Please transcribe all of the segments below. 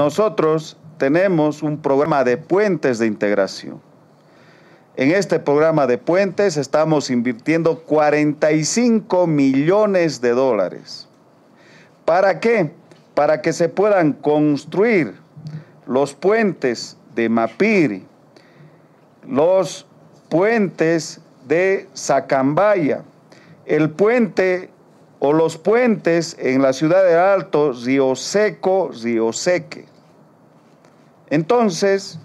Nosotros tenemos un programa de puentes de integración. En este programa de puentes estamos invirtiendo 45 millones de dólares. ¿Para qué? Para que se puedan construir los puentes de Mapiri, los puentes de Sacambaya, el puente o los puentes en la ciudad de Alto, Río Seco, Río Seque. Entonces,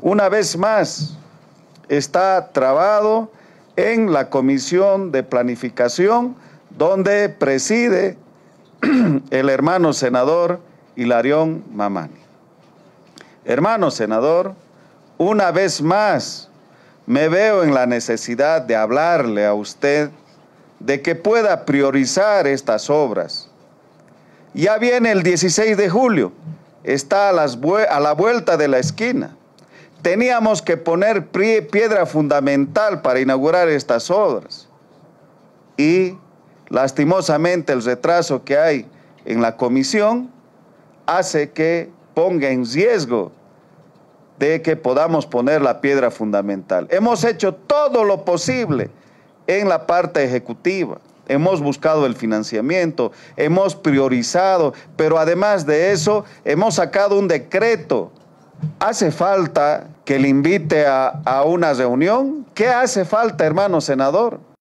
una vez más, está trabado en la Comisión de Planificación, donde preside el hermano senador Hilarión Mamani. Hermano senador, una vez más me veo en la necesidad de hablarle a usted de que pueda priorizar estas obras. Ya viene el 16 de julio, está a, la vuelta de la esquina. Teníamos que poner piedra fundamental para inaugurar estas obras. Y lastimosamente el retraso que hay en la comisión hace que ponga en riesgo de que podamos poner la piedra fundamental. Hemos hecho todo lo posible en la parte ejecutiva hemos buscado el financiamiento, hemos priorizado, pero además de eso, hemos sacado un decreto. ¿Hace falta que le invite a, una reunión? ¿Qué hace falta, hermano senador?